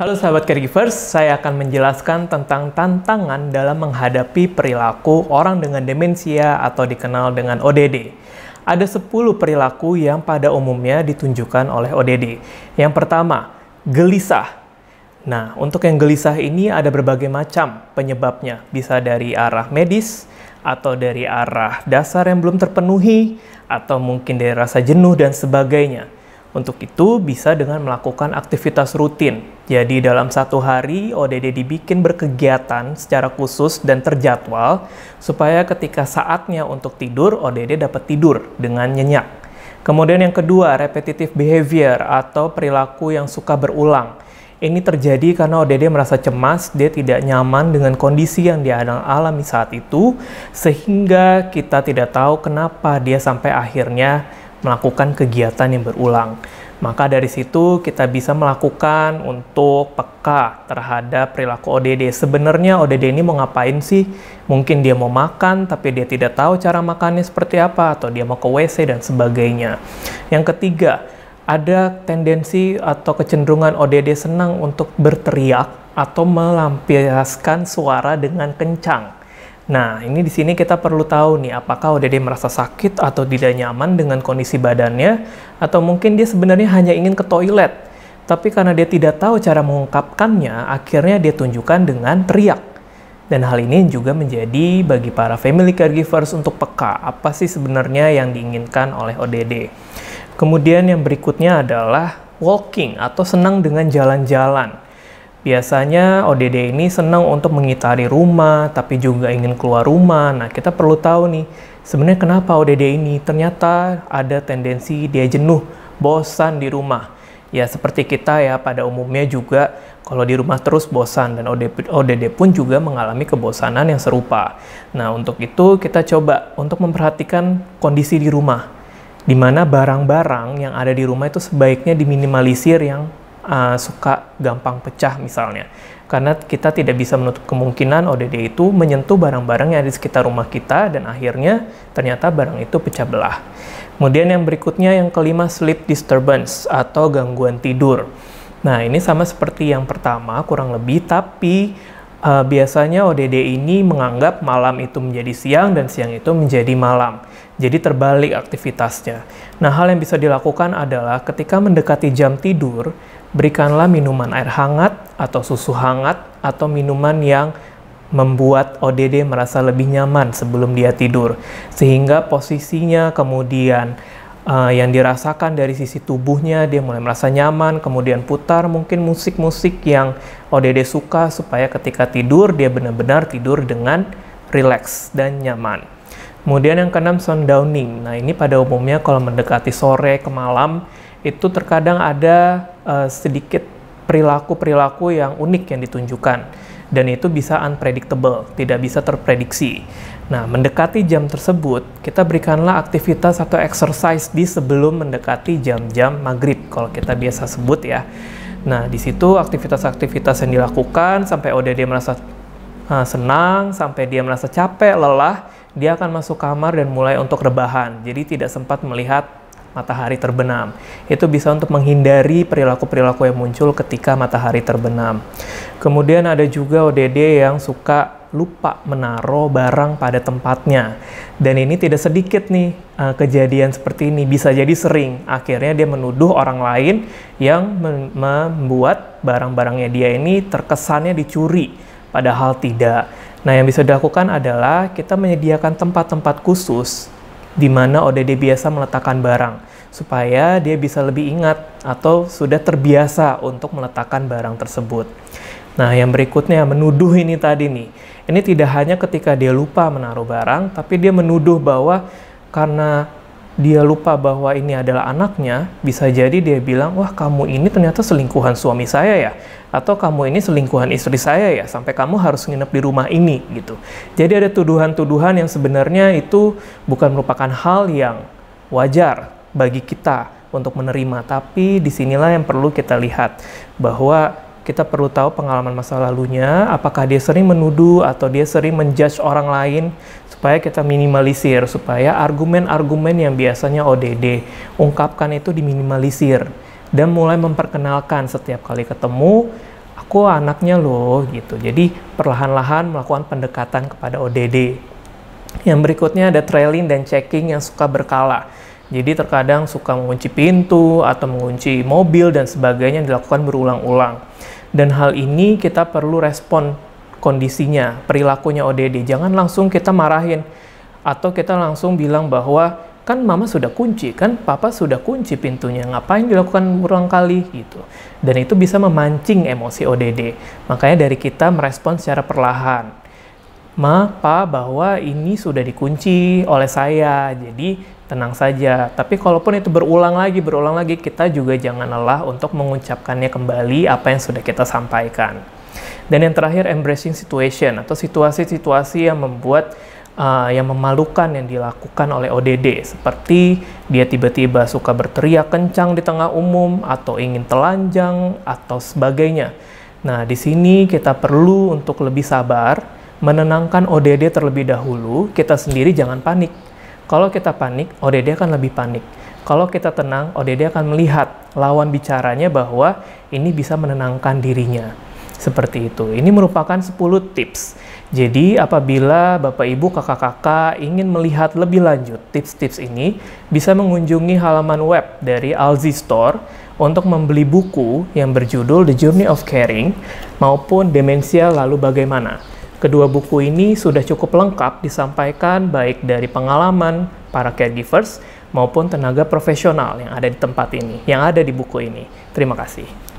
Halo sahabat caregivers, saya akan menjelaskan tentang tantangan dalam menghadapi perilaku orang dengan demensia atau dikenal dengan ODD. Ada 10 perilaku yang pada umumnya ditunjukkan oleh ODD. Yang pertama, gelisah. Nah, untuk yang gelisah ini ada berbagai macam penyebabnya. Bisa dari arah medis, atau dari arah dasar yang belum terpenuhi, atau mungkin dari rasa jenuh dan sebagainya. Untuk itu, bisa dengan melakukan aktivitas rutin, jadi dalam satu hari ODD dibikin berkegiatan secara khusus dan terjadwal supaya ketika saatnya untuk tidur ODD dapat tidur dengan nyenyak. Kemudian yang kedua, repetitive behavior atau perilaku yang suka berulang. Ini terjadi karena ODD merasa cemas, dia tidak nyaman dengan kondisi yang dia alami saat itu, sehingga kita tidak tahu kenapa dia sampai akhirnya melakukan kegiatan yang berulang. Maka dari situ kita bisa melakukan untuk peka terhadap perilaku ODD. Sebenarnya ODD ini mau ngapain sih? Mungkin dia mau makan tapi dia tidak tahu cara makannya seperti apa atau dia mau ke WC dan sebagainya. Yang ketiga, ada tendensi atau kecenderungan ODD senang untuk berteriak atau melampiaskan suara dengan kencang. Nah, ini di sini kita perlu tahu nih apakah ODD merasa sakit atau tidak nyaman dengan kondisi badannya atau mungkin dia sebenarnya hanya ingin ke toilet. Tapi karena dia tidak tahu cara mengungkapkannya, akhirnya dia tunjukkan dengan teriak. Dan hal ini juga menjadi bagi para family caregivers untuk peka apa sih sebenarnya yang diinginkan oleh ODD. Kemudian yang berikutnya adalah walking atau senang dengan jalan-jalan. Biasanya ODD ini senang untuk mengitari rumah, tapi juga ingin keluar rumah. Nah, kita perlu tahu nih, sebenarnya kenapa ODD ini? Ternyata ada tendensi dia jenuh, bosan di rumah. Ya, seperti kita ya, pada umumnya juga kalau di rumah terus bosan, dan ODD, pun juga mengalami kebosanan yang serupa. Nah, untuk itu kita coba untuk memperhatikan kondisi di rumah, di mana barang-barang yang ada di rumah itu sebaiknya diminimalisir yang uh, suka gampang pecah misalnya. Karena kita tidak bisa menutup kemungkinan ODD itu menyentuh barang-barang yang ada di sekitar rumah kita dan akhirnya ternyata barang itu pecah belah. Kemudian yang berikutnya yang kelima sleep disturbance atau gangguan tidur. Nah, ini sama seperti yang pertama kurang lebih tapi Uh, biasanya ODD ini menganggap malam itu menjadi siang dan siang itu menjadi malam. Jadi terbalik aktivitasnya. Nah, hal yang bisa dilakukan adalah ketika mendekati jam tidur, berikanlah minuman air hangat atau susu hangat atau minuman yang membuat ODD merasa lebih nyaman sebelum dia tidur. Sehingga posisinya kemudian uh, yang dirasakan dari sisi tubuhnya dia mulai merasa nyaman kemudian putar mungkin musik-musik yang ODD suka supaya ketika tidur dia benar-benar tidur dengan relax dan nyaman kemudian yang keenam sound downing nah ini pada umumnya kalau mendekati sore ke malam itu terkadang ada uh, sedikit perilaku-perilaku yang unik yang ditunjukkan dan itu bisa unpredictable, tidak bisa terprediksi. Nah, mendekati jam tersebut, kita berikanlah aktivitas atau exercise di sebelum mendekati jam-jam maghrib, kalau kita biasa sebut ya. Nah, di situ aktivitas-aktivitas yang dilakukan sampai ODD merasa uh, senang, sampai dia merasa capek, lelah, dia akan masuk kamar dan mulai untuk rebahan. Jadi tidak sempat melihat matahari terbenam. Itu bisa untuk menghindari perilaku-perilaku yang muncul ketika matahari terbenam. Kemudian ada juga ODD yang suka lupa menaruh barang pada tempatnya. Dan ini tidak sedikit nih eh, kejadian seperti ini bisa jadi sering. Akhirnya dia menuduh orang lain yang membuat barang-barangnya dia ini terkesannya dicuri padahal tidak. Nah, yang bisa dilakukan adalah kita menyediakan tempat-tempat khusus di mana ODD biasa meletakkan barang supaya dia bisa lebih ingat atau sudah terbiasa untuk meletakkan barang tersebut. Nah, yang berikutnya menuduh ini tadi nih. Ini tidak hanya ketika dia lupa menaruh barang, tapi dia menuduh bahwa karena dia lupa bahwa ini adalah anaknya, bisa jadi dia bilang, wah kamu ini ternyata selingkuhan suami saya ya, atau kamu ini selingkuhan istri saya ya, sampai kamu harus nginep di rumah ini gitu. Jadi ada tuduhan-tuduhan yang sebenarnya itu bukan merupakan hal yang wajar bagi kita untuk menerima, tapi disinilah yang perlu kita lihat bahwa kita perlu tahu pengalaman masa lalunya, apakah dia sering menuduh atau dia sering menjudge orang lain supaya kita minimalisir supaya argumen-argumen yang biasanya ODD ungkapkan itu diminimalisir dan mulai memperkenalkan setiap kali ketemu aku anaknya loh gitu. Jadi perlahan-lahan melakukan pendekatan kepada ODD. Yang berikutnya ada trailing dan checking yang suka berkala. Jadi terkadang suka mengunci pintu atau mengunci mobil dan sebagainya yang dilakukan berulang-ulang. Dan hal ini kita perlu respon kondisinya, perilakunya ODD. Jangan langsung kita marahin atau kita langsung bilang bahwa kan mama sudah kunci, kan papa sudah kunci pintunya, ngapain dilakukan berulang kali gitu. Dan itu bisa memancing emosi ODD. Makanya dari kita merespon secara perlahan. Ma, pa, bahwa ini sudah dikunci oleh saya, jadi tenang saja. Tapi kalaupun itu berulang lagi, berulang lagi, kita juga jangan lelah untuk mengucapkannya kembali apa yang sudah kita sampaikan. Dan yang terakhir, embracing situation atau situasi-situasi yang membuat uh, yang memalukan yang dilakukan oleh ODD seperti dia tiba-tiba suka berteriak kencang di tengah umum atau ingin telanjang atau sebagainya. Nah, di sini kita perlu untuk lebih sabar, menenangkan ODD terlebih dahulu, kita sendiri jangan panik kalau kita panik, ODD akan lebih panik. Kalau kita tenang, ODD akan melihat lawan bicaranya bahwa ini bisa menenangkan dirinya. Seperti itu. Ini merupakan 10 tips. Jadi apabila Bapak Ibu kakak-kakak ingin melihat lebih lanjut tips-tips ini, bisa mengunjungi halaman web dari Alzi Store untuk membeli buku yang berjudul The Journey of Caring maupun Demensia Lalu Bagaimana. Kedua buku ini sudah cukup lengkap disampaikan baik dari pengalaman para caregivers maupun tenaga profesional yang ada di tempat ini, yang ada di buku ini. Terima kasih.